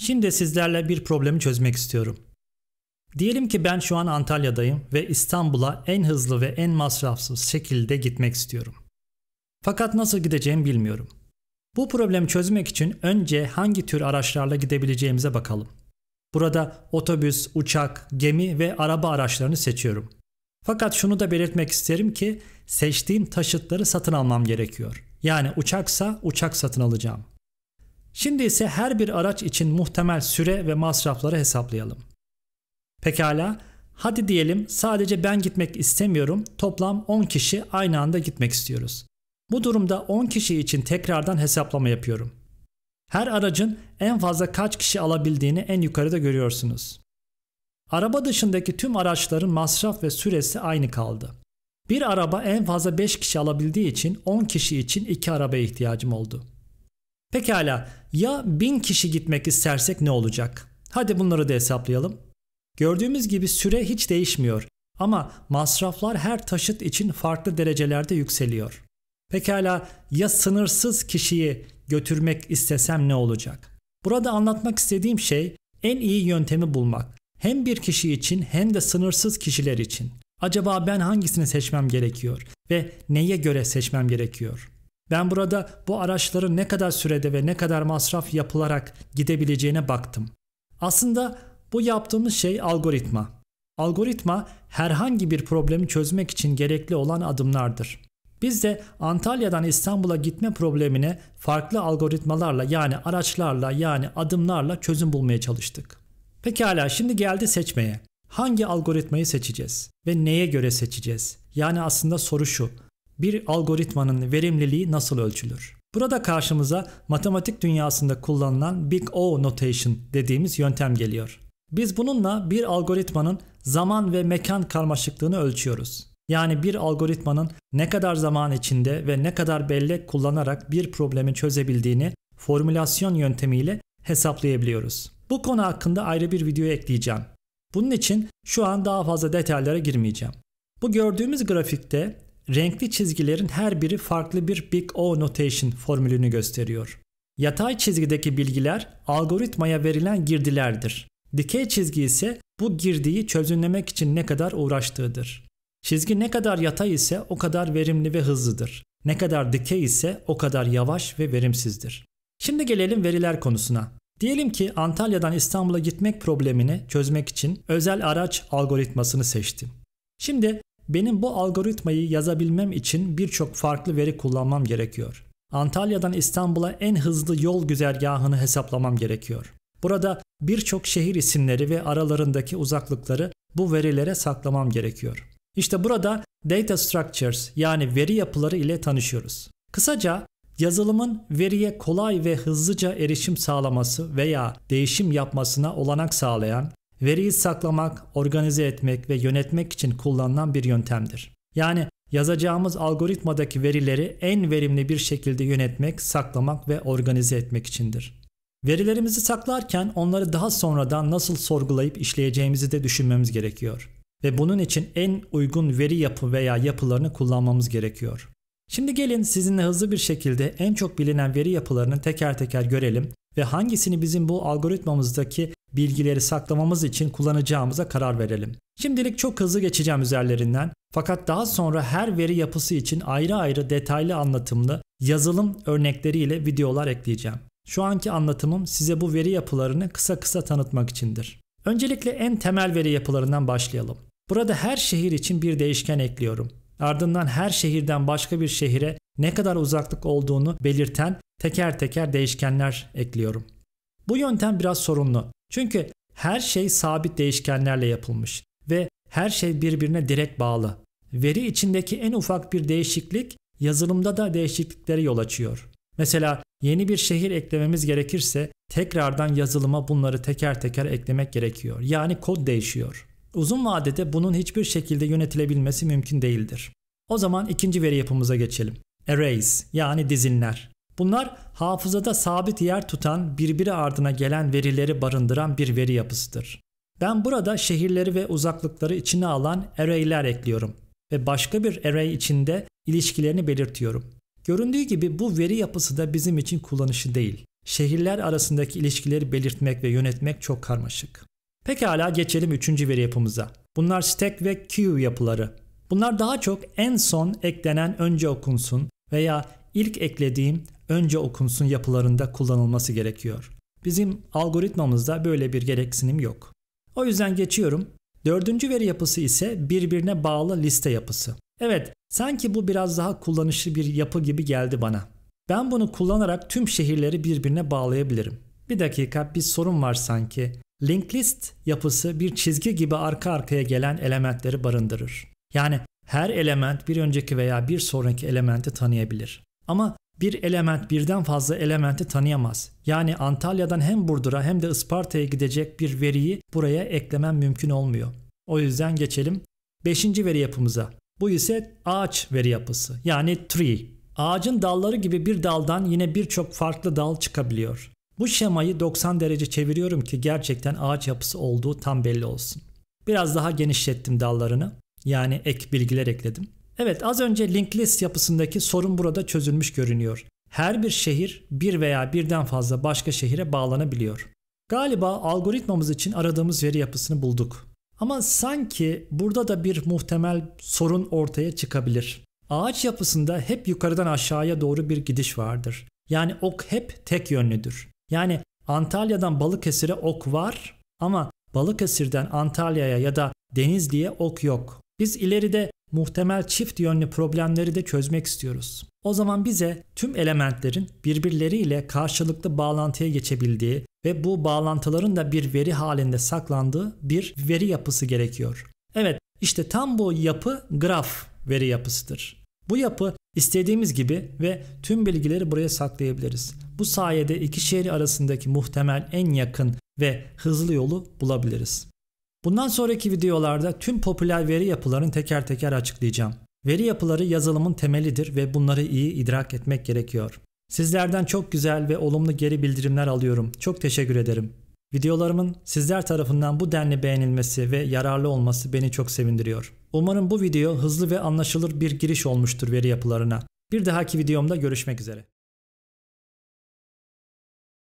Şimdi sizlerle bir problemi çözmek istiyorum. Diyelim ki ben şu an Antalya'dayım ve İstanbul'a en hızlı ve en masrafsız şekilde gitmek istiyorum. Fakat nasıl gideceğimi bilmiyorum. Bu problemi çözmek için önce hangi tür araçlarla gidebileceğimize bakalım. Burada otobüs, uçak, gemi ve araba araçlarını seçiyorum. Fakat şunu da belirtmek isterim ki seçtiğim taşıtları satın almam gerekiyor. Yani uçaksa uçak satın alacağım. Şimdi ise her bir araç için muhtemel süre ve masrafları hesaplayalım. Pekala, hadi diyelim sadece ben gitmek istemiyorum, toplam 10 kişi aynı anda gitmek istiyoruz. Bu durumda 10 kişi için tekrardan hesaplama yapıyorum. Her aracın en fazla kaç kişi alabildiğini en yukarıda görüyorsunuz. Araba dışındaki tüm araçların masraf ve süresi aynı kaldı. Bir araba en fazla 5 kişi alabildiği için 10 kişi için 2 arabaya ihtiyacım oldu. Pekala ya 1000 kişi gitmek istersek ne olacak? Hadi bunları da hesaplayalım. Gördüğümüz gibi süre hiç değişmiyor ama masraflar her taşıt için farklı derecelerde yükseliyor. Pekala ya sınırsız kişiyi götürmek istesem ne olacak? Burada anlatmak istediğim şey en iyi yöntemi bulmak. Hem bir kişi için hem de sınırsız kişiler için. Acaba ben hangisini seçmem gerekiyor ve neye göre seçmem gerekiyor? Ben burada bu araçların ne kadar sürede ve ne kadar masraf yapılarak gidebileceğine baktım. Aslında bu yaptığımız şey algoritma. Algoritma herhangi bir problemi çözmek için gerekli olan adımlardır. Biz de Antalya'dan İstanbul'a gitme problemine farklı algoritmalarla yani araçlarla yani adımlarla çözüm bulmaya çalıştık. Pekala şimdi geldi seçmeye. Hangi algoritmayı seçeceğiz ve neye göre seçeceğiz? Yani aslında soru şu bir algoritmanın verimliliği nasıl ölçülür? Burada karşımıza matematik dünyasında kullanılan Big O Notation dediğimiz yöntem geliyor. Biz bununla bir algoritmanın zaman ve mekan karmaşıklığını ölçüyoruz. Yani bir algoritmanın ne kadar zaman içinde ve ne kadar bellek kullanarak bir problemi çözebildiğini formülasyon yöntemiyle hesaplayabiliyoruz. Bu konu hakkında ayrı bir video ekleyeceğim. Bunun için şu an daha fazla detaylara girmeyeceğim. Bu gördüğümüz grafikte renkli çizgilerin her biri farklı bir Big O Notation formülünü gösteriyor. Yatay çizgideki bilgiler algoritmaya verilen girdilerdir. Dikey çizgi ise bu girdiyi çözünlemek için ne kadar uğraştığıdır. Çizgi ne kadar yatay ise o kadar verimli ve hızlıdır. Ne kadar dikey ise o kadar yavaş ve verimsizdir. Şimdi gelelim veriler konusuna. Diyelim ki Antalya'dan İstanbul'a gitmek problemini çözmek için özel araç algoritmasını seçtim. Şimdi benim bu algoritmayı yazabilmem için birçok farklı veri kullanmam gerekiyor. Antalya'dan İstanbul'a en hızlı yol güzergahını hesaplamam gerekiyor. Burada birçok şehir isimleri ve aralarındaki uzaklıkları bu verilere saklamam gerekiyor. İşte burada data structures yani veri yapıları ile tanışıyoruz. Kısaca yazılımın veriye kolay ve hızlıca erişim sağlaması veya değişim yapmasına olanak sağlayan Veriyi saklamak, organize etmek ve yönetmek için kullanılan bir yöntemdir. Yani yazacağımız algoritmadaki verileri en verimli bir şekilde yönetmek, saklamak ve organize etmek içindir. Verilerimizi saklarken onları daha sonradan nasıl sorgulayıp işleyeceğimizi de düşünmemiz gerekiyor. Ve bunun için en uygun veri yapı veya yapılarını kullanmamız gerekiyor. Şimdi gelin sizinle hızlı bir şekilde en çok bilinen veri yapılarını teker teker görelim ve hangisini bizim bu algoritmamızdaki bilgileri saklamamız için kullanacağımıza karar verelim. Şimdilik çok hızlı geçeceğim üzerlerinden fakat daha sonra her veri yapısı için ayrı ayrı detaylı anlatımlı yazılım örnekleriyle videolar ekleyeceğim. Şu anki anlatımım size bu veri yapılarını kısa kısa tanıtmak içindir. Öncelikle en temel veri yapılarından başlayalım. Burada her şehir için bir değişken ekliyorum. Ardından her şehirden başka bir şehire ne kadar uzaklık olduğunu belirten teker teker değişkenler ekliyorum. Bu yöntem biraz sorunlu. Çünkü her şey sabit değişkenlerle yapılmış ve her şey birbirine direkt bağlı. Veri içindeki en ufak bir değişiklik yazılımda da değişikliklere yol açıyor. Mesela yeni bir şehir eklememiz gerekirse tekrardan yazılıma bunları teker teker eklemek gerekiyor. Yani kod değişiyor. Uzun vadede bunun hiçbir şekilde yönetilebilmesi mümkün değildir. O zaman ikinci veri yapımıza geçelim. Arrays yani dizinler. Bunlar hafızada sabit yer tutan, birbiri ardına gelen verileri barındıran bir veri yapısıdır. Ben burada şehirleri ve uzaklıkları içine alan array'ler ekliyorum ve başka bir array içinde ilişkilerini belirtiyorum. Göründüğü gibi bu veri yapısı da bizim için kullanışı değil. Şehirler arasındaki ilişkileri belirtmek ve yönetmek çok karmaşık. Pekala geçelim üçüncü veri yapımıza. Bunlar stack ve queue yapıları. Bunlar daha çok en son eklenen önce okunsun, veya ilk eklediğim önce okunsun yapılarında kullanılması gerekiyor. Bizim algoritmamızda böyle bir gereksinim yok. O yüzden geçiyorum. Dördüncü veri yapısı ise birbirine bağlı liste yapısı. Evet, sanki bu biraz daha kullanışlı bir yapı gibi geldi bana. Ben bunu kullanarak tüm şehirleri birbirine bağlayabilirim. Bir dakika bir sorun var sanki. Link list yapısı bir çizgi gibi arka arkaya gelen elementleri barındırır. Yani her element bir önceki veya bir sonraki elementi tanıyabilir. Ama bir element birden fazla elementi tanıyamaz. Yani Antalya'dan hem Burdur'a hem de Isparta'ya gidecek bir veriyi buraya eklemem mümkün olmuyor. O yüzden geçelim 5. veri yapımıza. Bu ise ağaç veri yapısı yani tree. Ağacın dalları gibi bir daldan yine birçok farklı dal çıkabiliyor. Bu şemayı 90 derece çeviriyorum ki gerçekten ağaç yapısı olduğu tam belli olsun. Biraz daha genişlettim dallarını yani ek bilgiler ekledim. Evet az önce linked list yapısındaki sorun burada çözülmüş görünüyor. Her bir şehir bir veya birden fazla başka şehire bağlanabiliyor. Galiba algoritmamız için aradığımız veri yapısını bulduk. Ama sanki burada da bir muhtemel sorun ortaya çıkabilir. Ağaç yapısında hep yukarıdan aşağıya doğru bir gidiş vardır. Yani ok hep tek yönlüdür. Yani Antalya'dan Balıkesir'e ok var ama Balıkesir'den Antalya'ya ya da Denizli'ye ok yok. Biz ileride muhtemel çift yönlü problemleri de çözmek istiyoruz. O zaman bize tüm elementlerin birbirleriyle karşılıklı bağlantıya geçebildiği ve bu bağlantıların da bir veri halinde saklandığı bir veri yapısı gerekiyor. Evet, işte tam bu yapı graf veri yapısıdır. Bu yapı istediğimiz gibi ve tüm bilgileri buraya saklayabiliriz. Bu sayede iki şehir arasındaki muhtemel en yakın ve hızlı yolu bulabiliriz. Bundan sonraki videolarda tüm popüler veri yapılarını teker teker açıklayacağım. Veri yapıları yazılımın temelidir ve bunları iyi idrak etmek gerekiyor. Sizlerden çok güzel ve olumlu geri bildirimler alıyorum. Çok teşekkür ederim. Videolarımın sizler tarafından bu denli beğenilmesi ve yararlı olması beni çok sevindiriyor. Umarım bu video hızlı ve anlaşılır bir giriş olmuştur veri yapılarına. Bir dahaki videomda görüşmek üzere.